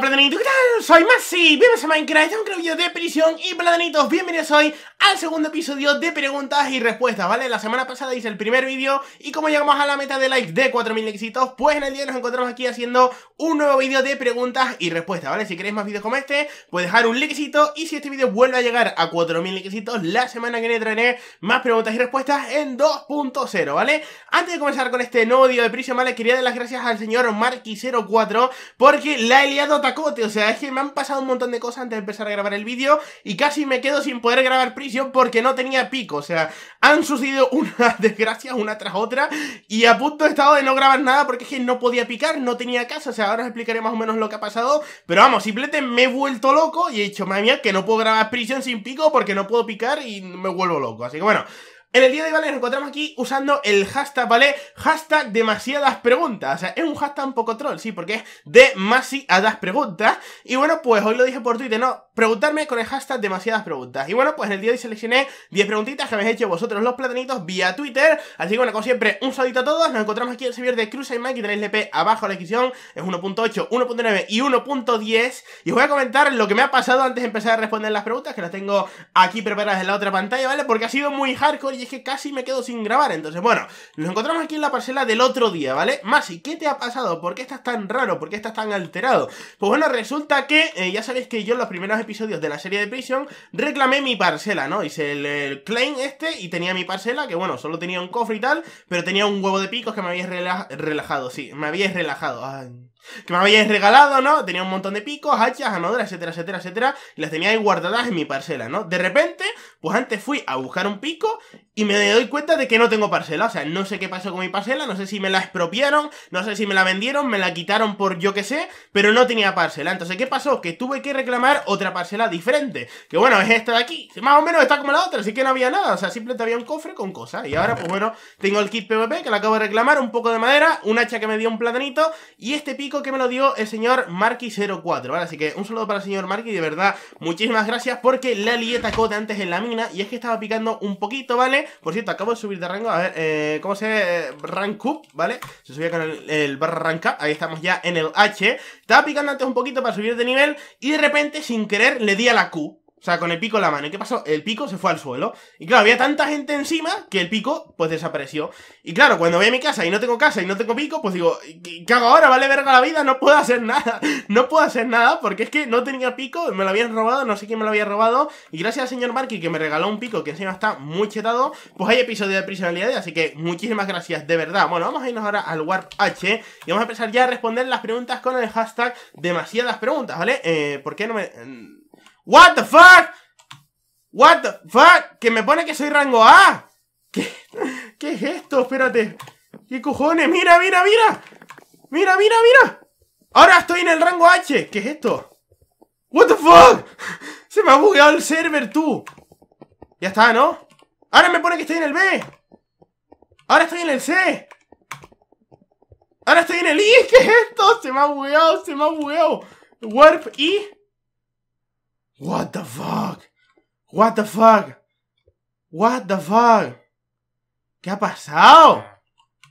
tal, ¿Qué tal? Soy Masi, bienvenidos a Minecraft, un nuevo video de prisión y Platanitos, bienvenidos hoy al segundo episodio de preguntas y respuestas, ¿vale? La semana pasada hice el primer vídeo y como llegamos a la meta de likes de 4000 éxitos, pues en el día nos encontramos aquí haciendo un nuevo vídeo de preguntas y respuestas, ¿vale? Si queréis más vídeos como este, pues dejar un likecito y si este vídeo vuelve a llegar a 4000 éxitos, la semana que viene traeré más preguntas y respuestas en 2.0, ¿vale? Antes de comenzar con este nuevo vídeo de prisión, ¿vale? Quería dar las gracias al señor marquis 04 porque la he liado o sea, es que me han pasado un montón de cosas antes de empezar a grabar el vídeo y casi me quedo sin poder grabar prisión porque no tenía pico, o sea, han sucedido unas desgracias una tras otra y a punto he estado de no grabar nada porque es que no podía picar, no tenía casa, o sea, ahora os explicaré más o menos lo que ha pasado, pero vamos, simplemente me he vuelto loco y he dicho, madre mía, que no puedo grabar prisión sin pico porque no puedo picar y me vuelvo loco, así que bueno... En el día de hoy, ¿vale? Nos encontramos aquí usando el hashtag, ¿vale? Hashtag demasiadas preguntas. O sea, es un hashtag un poco troll, sí, porque es demasiadas preguntas. Y bueno, pues hoy lo dije por Twitter, ¿no? preguntarme con el hashtag demasiadas preguntas. Y bueno, pues en el día de hoy seleccioné 10 preguntitas que habéis hecho vosotros los platanitos vía Twitter. Así que bueno, como siempre, un saludito a todos. Nos encontramos aquí en el servidor de Cruz y que tenéis el LP abajo en la descripción. Es 1.8, 1.9 y 1.10. Y os voy a comentar lo que me ha pasado antes de empezar a responder las preguntas, que las tengo aquí preparadas en la otra pantalla, ¿vale? Porque ha sido muy hardcore y es que casi me quedo sin grabar. Entonces, bueno, nos encontramos aquí en la parcela del otro día, ¿vale? Masi, ¿qué te ha pasado? ¿Por qué estás tan raro? ¿Por qué estás tan alterado? Pues bueno, resulta que eh, ya sabéis que yo en los primeros episodios de la serie de prisión reclamé mi parcela, ¿no? Hice el, el, claim este y tenía mi parcela, que bueno, solo tenía un cofre y tal, pero tenía un huevo de picos que me había relajado, sí, me había relajado que me habíais regalado, ¿no? Tenía un montón de picos, hachas, anoderas, etcétera, etcétera, etcétera, y las tenía ahí guardadas en mi parcela, ¿no? De repente, pues antes fui a buscar un pico y me doy cuenta de que no tengo parcela, o sea, no sé qué pasó con mi parcela, no sé si me la expropiaron, no sé si me la vendieron, me la quitaron por yo qué sé, pero no tenía parcela. Entonces, ¿qué pasó? Que tuve que reclamar otra parcela diferente, que bueno, es esta de aquí, más o menos está como la otra, así que no había nada, o sea, simplemente había un cofre con cosas. Y ahora, pues bueno, tengo el kit PvP que le acabo de reclamar, un poco de madera, un hacha que me dio un platanito y este pico que me lo dio el señor Marky04, ¿vale? Así que un saludo para el señor Marky, de verdad, muchísimas gracias porque la lieta tacote antes en la mina y es que estaba picando un poquito, ¿vale? Por cierto, acabo de subir de rango, a ver, eh, ¿cómo se...? Rank Q ¿vale? Se subía con el, el barra rank ahí estamos ya en el H Estaba picando antes un poquito para subir de nivel y de repente, sin querer, le di a la Q o sea, con el pico en la mano. ¿Y qué pasó? El pico se fue al suelo. Y claro, había tanta gente encima que el pico, pues, desapareció. Y claro, cuando voy a mi casa y no tengo casa y no tengo pico, pues digo, ¿qué hago ahora? Vale verga la vida, no puedo hacer nada. No puedo hacer nada porque es que no tenía pico, me lo habían robado, no sé quién me lo había robado. Y gracias al señor Marky que me regaló un pico que encima está muy chetado, pues hay episodio de prisionalidad. Así que muchísimas gracias, de verdad. Bueno, vamos a irnos ahora al Warp H y vamos a empezar ya a responder las preguntas con el hashtag demasiadas preguntas, ¿vale? Eh, ¿Por qué no me...? Em, What the fuck? What the fuck? Que me pone que soy rango A. ¿Qué, ¿Qué es esto? Espérate. ¿Qué cojones? Mira, mira, mira. Mira, mira, mira. Ahora estoy en el rango H. ¿Qué es esto? What the fuck? Se me ha bugueado el server, tú. Ya está, ¿no? Ahora me pone que estoy en el B. Ahora estoy en el C. Ahora estoy en el I. ¿Qué es esto? Se me ha bugueado, se me ha bugueado. Warp I. What the fuck? What the fuck? What the fuck? ¿Qué ha pasado?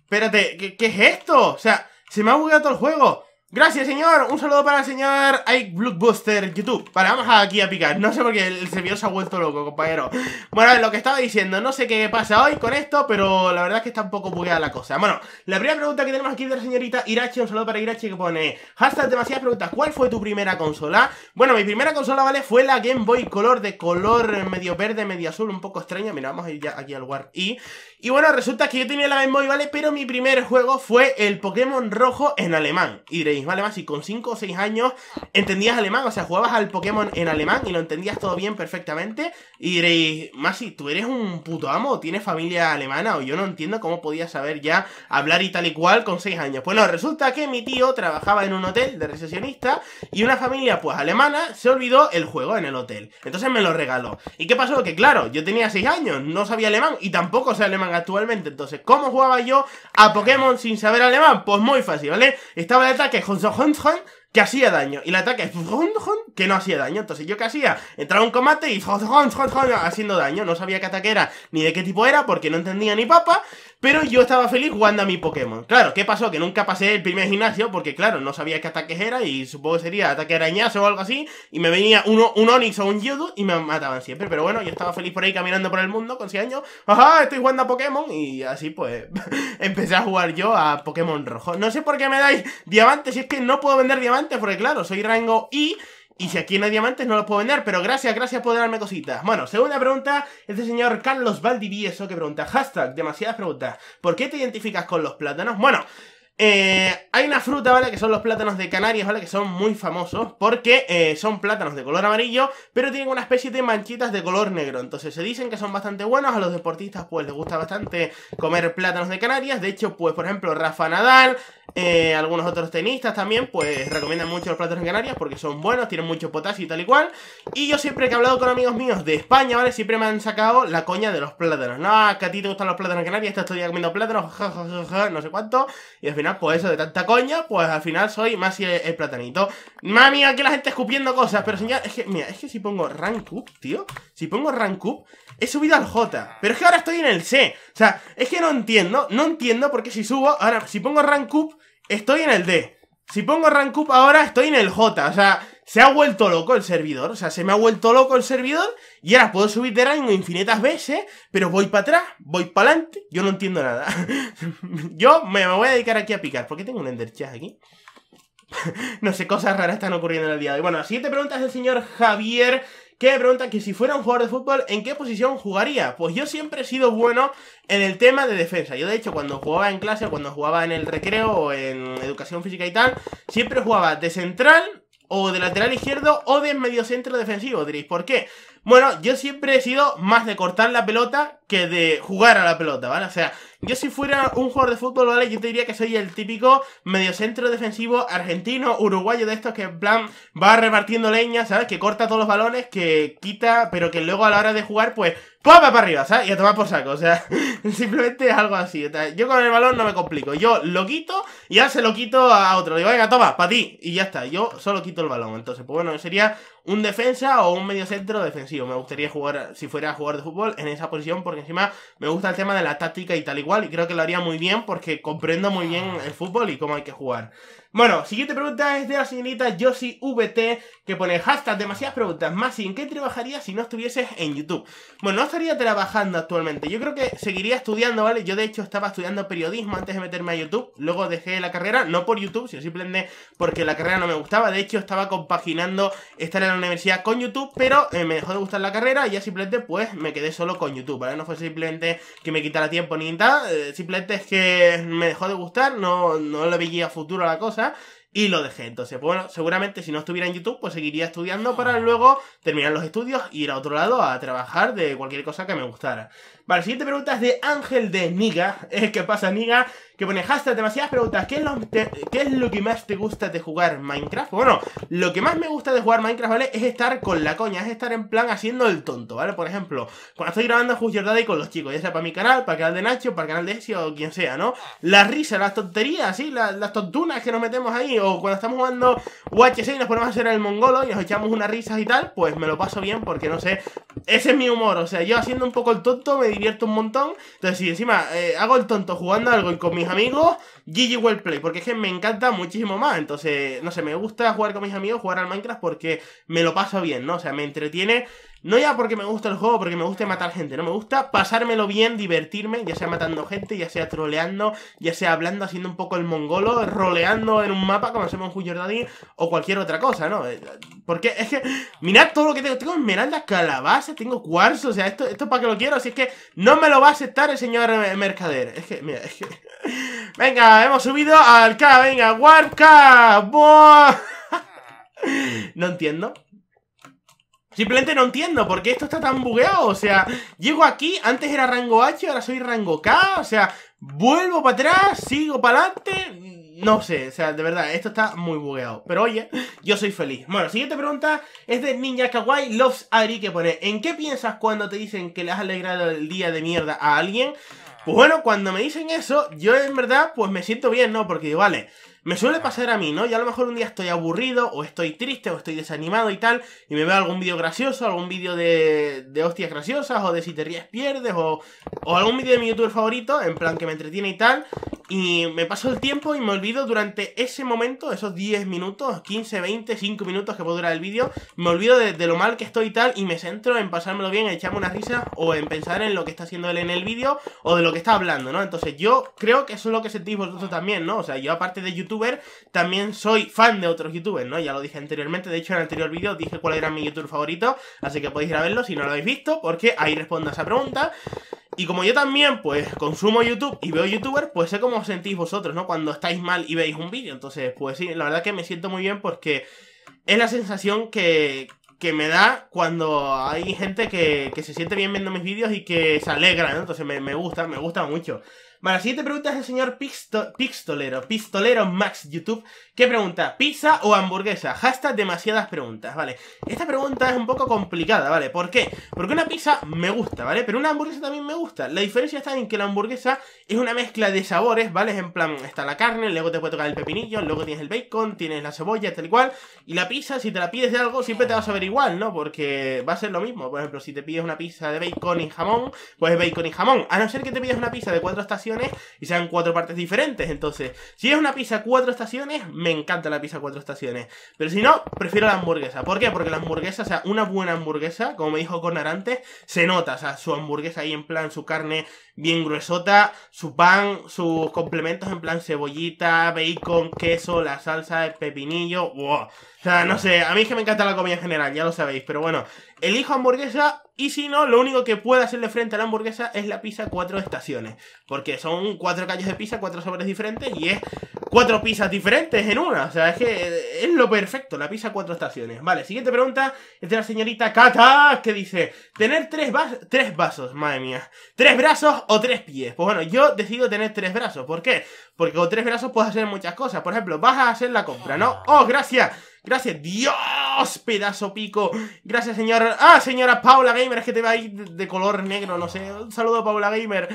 Espérate, ¿qué, es esto? O sea, se me ha bugueado todo el juego. Gracias, señor. Un saludo para el señor Ike YouTube. Vale, vamos aquí a picar. No sé por qué el servidor se ha vuelto loco, compañero. Bueno, lo que estaba diciendo, no sé qué pasa hoy con esto, pero la verdad es que está un poco bugueada la cosa. Bueno, la primera pregunta que tenemos aquí de la señorita Irachi, un saludo para Irachi que pone hasta demasiadas preguntas. ¿Cuál fue tu primera consola? Bueno, mi primera consola, ¿vale? Fue la Game Boy Color de color medio verde, medio azul, un poco extraña. Mira, vamos a ir ya aquí al War y. Y bueno, resulta que yo tenía la Game Boy, ¿vale? Pero mi primer juego fue el Pokémon Rojo en alemán. Y ¿Vale, alemán, con 5 o 6 años entendías alemán, o sea, jugabas al Pokémon en alemán y lo entendías todo bien perfectamente, y diréis, Masi, tú eres un puto amo, tienes familia alemana, o yo no entiendo cómo podías saber ya hablar y tal y cual con 6 años. Pues no, resulta que mi tío trabajaba en un hotel de recesionista y una familia, pues alemana, se olvidó el juego en el hotel. Entonces me lo regaló. ¿Y qué pasó? Que claro, yo tenía 6 años, no sabía alemán y tampoco sé alemán actualmente. Entonces, ¿cómo jugaba yo a Pokémon sin saber alemán? Pues muy fácil, ¿vale? Estaba de ataque que hacía daño. Y el ataque que no hacía daño. Entonces yo que hacía, entraba en combate y haciendo daño. No sabía qué ataque era ni de qué tipo era porque no entendía ni papa. Pero yo estaba feliz jugando a mi Pokémon. Claro, ¿qué pasó? Que nunca pasé el primer gimnasio porque, claro, no sabía qué ataques era y supongo que sería ataque arañazo o algo así. Y me venía uno, un Onix o un yodo y me mataban siempre. Pero bueno, yo estaba feliz por ahí caminando por el mundo con 100 años. ¡Ajá! Estoy jugando a Pokémon. Y así pues empecé a jugar yo a Pokémon Rojo. No sé por qué me dais diamantes. Si es que no puedo vender diamantes porque, claro, soy rango y y si aquí no hay diamantes, no los puedo vender, pero gracias, gracias por darme cositas. Bueno, segunda pregunta es este del señor Carlos Valdivieso, que pregunta, hashtag, demasiadas preguntas, ¿por qué te identificas con los plátanos? Bueno, eh, hay una fruta, ¿vale? Que son los plátanos de Canarias, ¿vale? Que son muy famosos porque eh, son plátanos de color amarillo, pero tienen una especie de manchitas de color negro. Entonces se dicen que son bastante buenos. A los deportistas, pues les gusta bastante comer plátanos de Canarias. De hecho, pues, por ejemplo, Rafa Nadal, eh, algunos otros tenistas también, pues recomiendan mucho los plátanos en Canarias porque son buenos, tienen mucho potasio y tal y cual. Y yo siempre que he hablado con amigos míos de España, ¿vale? Siempre me han sacado la coña de los plátanos. No, que a ti te gustan los plátanos en Canarias, estás todo día comiendo plátanos, no sé cuánto. Y al final, pues eso de tanta coña, pues al final soy más el, platanito. Mami, aquí la gente escupiendo cosas, pero señor, es que, mira, es que si pongo rank up, tío, si pongo rank up, he subido al J, pero es que ahora estoy en el C. O sea, es que no entiendo, no entiendo porque si subo, ahora, si pongo rank up, estoy en el D. Si pongo up ahora, estoy en el J. O sea, se ha vuelto loco el servidor. O sea, se me ha vuelto loco el servidor. Y ahora puedo subir de rango infinitas veces, pero voy para atrás, voy para adelante. Yo no entiendo nada. yo me, voy a dedicar aquí a picar. ¿Por qué tengo un Ender Chest aquí? no sé, cosas raras están ocurriendo en el día de hoy. Bueno, la siguiente pregunta es del señor Javier que me que si fuera un jugador de fútbol, ¿en qué posición jugaría? Pues yo siempre he sido bueno en el tema de defensa. Yo de hecho cuando jugaba en clase, cuando jugaba en el recreo o en educación física y tal, siempre jugaba de central o de lateral izquierdo o de mediocentro defensivo. Diréis, ¿por qué? Bueno, yo siempre he sido más de cortar la pelota que de jugar a la pelota, ¿vale? O sea, yo si fuera un jugador de fútbol, ¿vale? Yo te diría que soy el típico mediocentro defensivo argentino, uruguayo de estos que en plan va repartiendo leña, ¿sabes? Que corta todos los balones, que quita, pero que luego a la hora de jugar, pues, ¡papa para arriba! ¿sabes? Y a tomar por saco, o sea, simplemente algo así. Yo con el balón no me complico, yo lo quito y ya se lo quito a otro. Digo, venga, toma, para ti. Y ya está, yo solo quito el balón. Entonces, pues bueno, sería un defensa o un mediocentro defensivo. Me gustaría jugar, si fuera jugador de fútbol, en esa posición, porque encima me gusta el tema de la táctica y tal igual y creo que lo haría muy bien porque comprenda muy bien el fútbol y cómo hay que jugar. Bueno, siguiente pregunta es de la señorita VT que pone hashtag demasiadas preguntas. Más, ¿en qué trabajarías si no estuvieses en YouTube? Bueno, no estaría trabajando actualmente. Yo creo que seguiría estudiando, ¿vale? Yo de hecho estaba estudiando periodismo antes de meterme a YouTube. Luego dejé la carrera, no por YouTube, sino simplemente porque la carrera no me gustaba. De hecho, estaba compaginando estar en la universidad con YouTube, pero eh, me dejó de gustar la carrera y ya simplemente pues me quedé solo con YouTube, ¿vale? No fue simplemente que me quitara tiempo ni nada. Eh, simplemente es que me dejó de gustar, no, no le veía futuro a la cosa y lo dejé. Entonces, pues bueno, seguramente si no estuviera en YouTube, pues seguiría estudiando para ah. luego terminar los estudios, e ir a otro lado a trabajar de cualquier cosa que me gustara. Vale, siguiente pregunta es de Ángel de Niga. ¿Qué pasa, Niga? Que pone hashtag demasiadas preguntas. ¿Qué es, lo es lo que más te gusta de jugar Minecraft? Bueno, lo que más me gusta de jugar Minecraft, ¿vale? Es estar con la coña, es estar en plan haciendo el tonto, ¿vale? Por ejemplo, cuando estoy grabando Just Your con los chicos, ya sea para mi canal, para el canal de Nacho, para el canal de Ezio o quien sea, ¿no? Las risas, las tonterías, sí, las, las tontunas que nos metemos ahí, o cuando estamos jugando UHC y nos ponemos a hacer el mongolo y nos echamos unas risas y tal, pues me lo paso bien porque no sé, ese es mi humor, o sea, yo haciendo un poco el tonto me divierto un montón. Entonces, si encima eh, hago el tonto jugando algo y con mis amigos, GG World Play, porque es que me encanta muchísimo más. Entonces, no sé, me gusta jugar con mis amigos, jugar al Minecraft porque me lo paso bien, ¿no? O sea, me entretiene no ya porque me gusta el juego, porque me gusta matar gente, no me gusta pasármelo bien, divertirme, ya sea matando gente, ya sea troleando, ya sea hablando, haciendo un poco el mongolo, roleando en un mapa como hacemos en Daddy o cualquier otra cosa, ¿no? Eh, porque es que, mirad todo lo que tengo, tengo esmeraldas, calabaza, tengo cuarzo, o sea, esto, esto es para que lo quiero, Así es que no me lo va a aceptar el señor mercader. Es que, mira, es que... Venga, hemos subido al K, venga, Warp No entiendo, Simplemente no entiendo por qué esto está tan bugueado. O sea, llego aquí, antes era rango H, ahora soy rango K. O sea, vuelvo para atrás, sigo para adelante. No sé, o sea, de verdad, esto está muy bugueado. Pero oye, yo soy feliz. Bueno, siguiente pregunta es de Ninja Kawaii Loves Ari que pone: ¿En qué piensas cuando te dicen que le has alegrado el día de mierda a alguien? Pues bueno, cuando me dicen eso, yo en verdad, pues me siento bien, ¿no? Porque digo, vale. Me suele pasar a mí, ¿no? Y a lo mejor un día estoy aburrido, o estoy triste, o estoy desanimado y tal, y me veo algún vídeo gracioso, algún vídeo de, de hostias graciosas, o de si te ríes pierdes, o, algún vídeo de mi youtuber favorito, en plan que me entretiene y tal, y me paso el tiempo y me olvido durante ese momento, esos 10 minutos, 15, 20, 5 minutos que puede durar el vídeo, me olvido de, lo mal que estoy y tal, y me centro en pasármelo bien, echarme una risa o en pensar en lo que está haciendo él en el vídeo, o de lo que está hablando, ¿no? Entonces yo creo que eso es lo que sentís vosotros también, ¿no? O sea, yo aparte de YouTube, también soy fan de otros youtubers, ¿no? Ya lo dije anteriormente, de hecho en el anterior vídeo dije cuál era mi youtuber favorito, así que podéis ir a verlo si no lo habéis visto, porque ahí respondo a esa pregunta. Y como yo también, pues, consumo YouTube y veo youtubers, pues sé cómo os sentís vosotros, ¿no? Cuando estáis mal y veis un vídeo. Entonces, pues sí, la verdad que me siento muy bien porque es la sensación que, me da cuando hay gente que, se siente bien viendo mis vídeos y que se alegra, ¿no? Entonces me gusta, me gusta mucho. Vale, la siguiente pregunta es el señor Pistolero Pistolero Max YouTube, ¿Qué pregunta, ¿pizza o hamburguesa? hasta demasiadas preguntas, ¿vale? Esta pregunta es un poco complicada, ¿vale? ¿Por qué? Porque una pizza me gusta, ¿vale? Pero una hamburguesa también me gusta. La diferencia está en que la hamburguesa es una mezcla de sabores, ¿vale? En plan, está la carne, luego te puede tocar el pepinillo, luego tienes el bacon, tienes la cebolla, tal y cual. Y la pizza, si te la pides de algo, siempre te vas a ver igual, ¿no? Porque va a ser lo mismo. Por ejemplo, si te pides una pizza de bacon y jamón, pues bacon y jamón. A no ser que te pides una pizza de cuatro estaciones, y sean cuatro partes diferentes. Entonces, si es una pizza cuatro estaciones, me encanta la pizza cuatro estaciones. Pero si no, prefiero la hamburguesa. ¿Por qué? Porque la hamburguesa, o sea, una buena hamburguesa, como me dijo Conar antes, se nota. O sea, su hamburguesa ahí en plan, su carne bien gruesota, su pan, sus complementos en plan cebollita, bacon, queso, la salsa, el pepinillo. O sea, no sé, a mí es que me encanta la comida en general, ya lo sabéis. Pero bueno, elijo hamburguesa y si no, lo único que puedo hacerle frente a la hamburguesa es la pizza cuatro estaciones. Porque son cuatro calles de pizza, cuatro sabores diferentes y es cuatro pizzas diferentes en una. O sea, es que eh, es lo perfecto, la pizza cuatro estaciones. Vale, siguiente pregunta es de la señorita Cata, que dice, ¿tener tres, vasos, tres vasos, madre mía? ¿Tres brazos o tres pies? Pues bueno, yo decido tener tres brazos. ¿Por qué? Porque con tres brazos puedes hacer muchas cosas. Por ejemplo, vas a hacer la compra, ¿no? ¡Oh, gracias! Gracias, Dios, pedazo pico. Gracias, señor. Ah, señora Paula Gamer, es que te va ahí de color negro, no sé. Un saludo, Paula Gamer.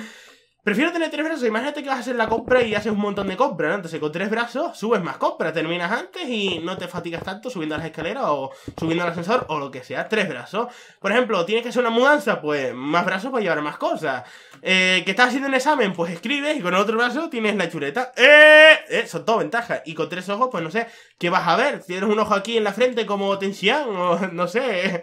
Prefiero tener tres brazos. Imagínate que vas a hacer la compra y haces un montón de compras, ¿no? Entonces con tres brazos subes más compras, terminas antes y no te fatigas tanto subiendo las escaleras o subiendo al ascensor o lo que sea. Tres brazos. Por ejemplo, tienes que hacer una mudanza, pues más brazos para llevar más cosas. Eh, que estás haciendo un examen, pues escribes y con otro brazo tienes la chuleta. ¡Eh! eh son todo ventajas. Y con tres ojos, pues no sé, ¿qué vas a ver? Tienes un ojo aquí en la frente como tensión o no sé.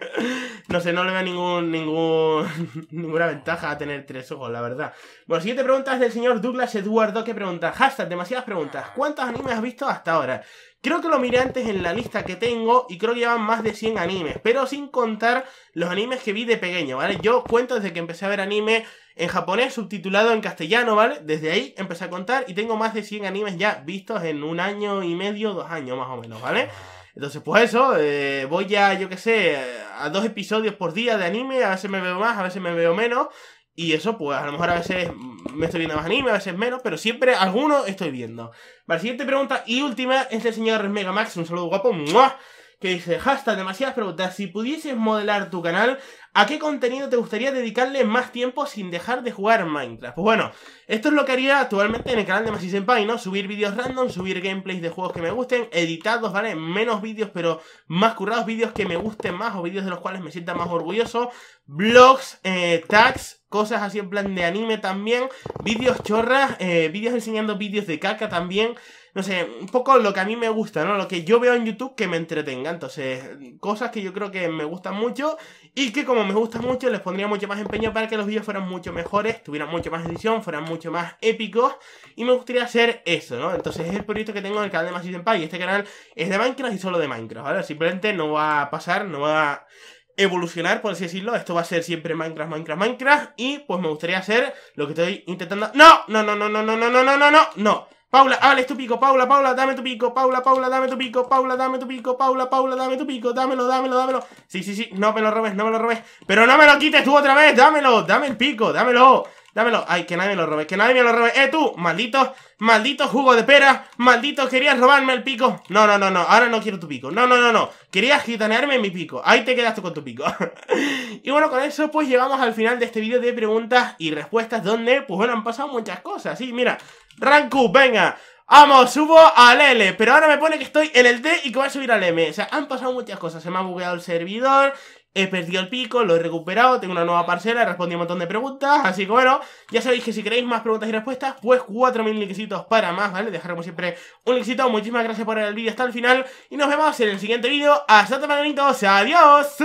No sé, no le veo ningún, ningún, ninguna ventaja a tener tres ojos, la verdad. Bueno, siguiente pregunta es del señor Douglas Eduardo que pregunta, hashtag, demasiadas preguntas, ¿cuántos animes has visto hasta ahora? Creo que lo miré antes en la lista que tengo y creo que llevan más de 100 animes, pero sin contar los animes que vi de pequeño, ¿vale? Yo cuento desde que empecé a ver anime en japonés subtitulado en castellano, ¿vale? Desde ahí empecé a contar y tengo más de 100 animes ya vistos en un año y medio, dos años más o menos, ¿vale? Entonces, pues eso, eh, voy ya, yo qué sé, a dos episodios por día de anime, a veces me veo más, a veces me veo menos, y eso, pues a lo mejor a veces me estoy viendo más anime, a veces menos, pero siempre alguno estoy viendo. Vale, siguiente pregunta y última es este el señor Max un saludo guapo, que dice, hasta demasiadas preguntas, si pudieses modelar tu canal, ¿A qué contenido te gustaría dedicarle más tiempo sin dejar de jugar Minecraft? Pues bueno, esto es lo que haría actualmente en el canal de Masi Senpai, ¿no? Subir vídeos random, subir gameplays de juegos que me gusten, editados, ¿vale? Menos vídeos, pero más currados, vídeos que me gusten más o vídeos de los cuales me sienta más orgulloso, blogs, eh, tags, cosas así en plan de anime también, vídeos chorras, eh, vídeos enseñando vídeos de caca también, no sé, un poco lo que a mí me gusta, ¿no? Lo que yo veo en YouTube que me entretenga, entonces, cosas que yo creo que me gustan mucho y que como me gusta mucho, les pondría mucho más empeño para que los vídeos fueran mucho mejores, tuvieran mucho más edición, fueran mucho más épicos. Y me gustaría hacer eso, ¿no? Entonces es el proyecto que tengo en el canal de Massive y Este canal es de Minecraft y solo de Minecraft, ¿vale? Simplemente no va a pasar, no va a evolucionar, por así decirlo. Esto va a ser siempre Minecraft, Minecraft, Minecraft. Y pues me gustaría hacer lo que estoy intentando... ¡No! ¡No, no, no, no, no, no, no, no, no, no! ¡No! Paula, es tu pico, Paula, Paula, dame tu pico, Paula, Paula, dame tu pico, Paula, dame tu pico, Paula, Paula, dame tu pico, dámelo, dámelo, dámelo. Sí, sí, sí, no me lo robes, no me lo robes. Pero no me lo quites tú otra vez, dámelo, dame el pico, dámelo. Dámelo. Ay, que nadie me lo robe. Que nadie me lo robe. ¡Eh, tú! Maldito, maldito jugo de pera. Maldito, querías robarme el pico. No, no, no, no. Ahora no quiero tu pico. No, no, no, no. Querías gitanearme mi pico. Ahí te quedaste con tu pico. y bueno, con eso pues llegamos al final de este vídeo de preguntas y respuestas donde, pues bueno, han pasado muchas cosas. Sí, mira. Ranku, venga. Vamos, subo al L, pero ahora me pone que estoy en el D y que voy a subir al M. O sea, han pasado muchas cosas. Se me ha bugueado el servidor, he perdido el pico, lo he recuperado, tengo una nueva parcela, he respondido un montón de preguntas, así que bueno, ya sabéis que si queréis más preguntas y respuestas, pues 4.000 likecitos para más, ¿vale? Dejar como siempre un likecito, muchísimas gracias por ver el vídeo hasta el final y nos vemos en el siguiente vídeo, hasta sea, adiós.